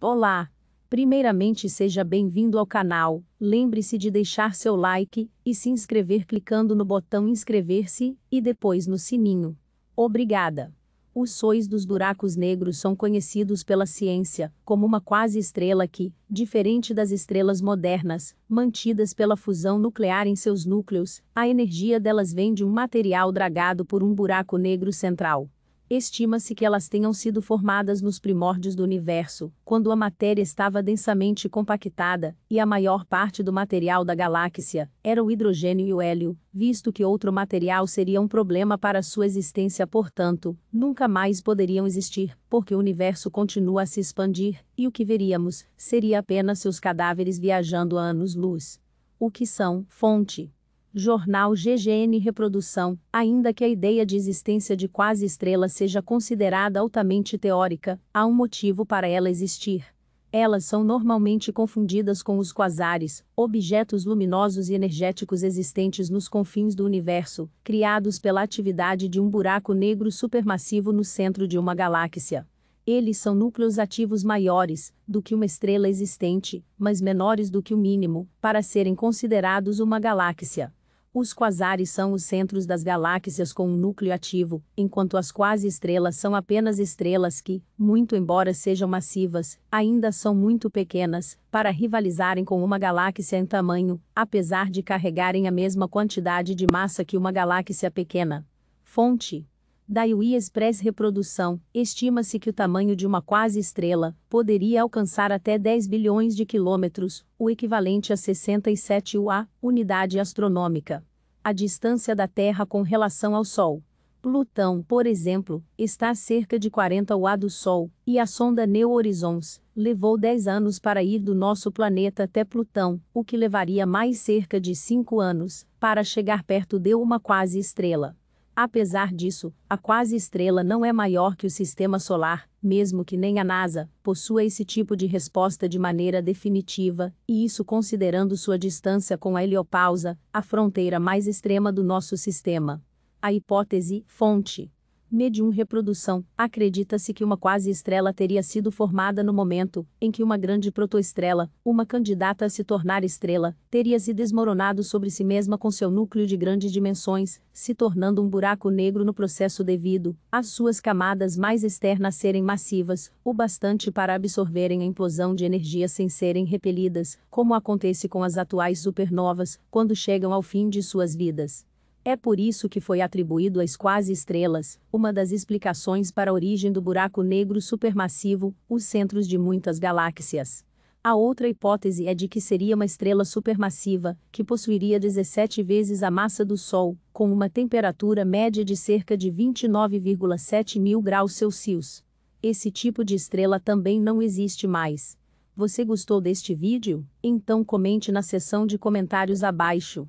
Olá! Primeiramente seja bem-vindo ao canal, lembre-se de deixar seu like e se inscrever clicando no botão inscrever-se e depois no sininho. Obrigada! Os sois dos buracos negros são conhecidos pela ciência como uma quase estrela que, diferente das estrelas modernas, mantidas pela fusão nuclear em seus núcleos, a energia delas vem de um material dragado por um buraco negro central. Estima-se que elas tenham sido formadas nos primórdios do universo, quando a matéria estava densamente compactada, e a maior parte do material da galáxia era o hidrogênio e o hélio, visto que outro material seria um problema para sua existência, portanto, nunca mais poderiam existir, porque o universo continua a se expandir, e o que veríamos seria apenas seus cadáveres viajando a anos-luz. O que são, fonte. Jornal GGN Reprodução. Ainda que a ideia de existência de quase estrelas seja considerada altamente teórica, há um motivo para ela existir. Elas são normalmente confundidas com os quasares, objetos luminosos e energéticos existentes nos confins do universo, criados pela atividade de um buraco negro supermassivo no centro de uma galáxia. Eles são núcleos ativos maiores do que uma estrela existente, mas menores do que o mínimo, para serem considerados uma galáxia. Os quasares são os centros das galáxias com um núcleo ativo, enquanto as quase estrelas são apenas estrelas que, muito embora sejam massivas, ainda são muito pequenas, para rivalizarem com uma galáxia em tamanho, apesar de carregarem a mesma quantidade de massa que uma galáxia pequena. Fonte da UIS Press Reprodução, estima-se que o tamanho de uma quase estrela poderia alcançar até 10 bilhões de quilômetros, o equivalente a 67 UA, unidade astronômica. A distância da Terra com relação ao Sol. Plutão, por exemplo, está a cerca de 40 UA do Sol, e a sonda New Horizons levou 10 anos para ir do nosso planeta até Plutão, o que levaria mais cerca de 5 anos para chegar perto de uma quase estrela. Apesar disso, a quase estrela não é maior que o sistema solar, mesmo que nem a NASA possua esse tipo de resposta de maneira definitiva, e isso considerando sua distância com a heliopausa, a fronteira mais extrema do nosso sistema. A hipótese, fonte. Medium reprodução. Acredita-se que uma quase estrela teria sido formada no momento em que uma grande protoestrela, uma candidata a se tornar estrela, teria se desmoronado sobre si mesma com seu núcleo de grandes dimensões, se tornando um buraco negro no processo devido às suas camadas mais externas serem massivas, o bastante para absorverem a implosão de energia sem serem repelidas, como acontece com as atuais supernovas, quando chegam ao fim de suas vidas. É por isso que foi atribuído às quase estrelas, uma das explicações para a origem do buraco negro supermassivo, os centros de muitas galáxias. A outra hipótese é de que seria uma estrela supermassiva, que possuiria 17 vezes a massa do Sol, com uma temperatura média de cerca de 29,7 mil graus Celsius. Esse tipo de estrela também não existe mais. Você gostou deste vídeo? Então comente na seção de comentários abaixo.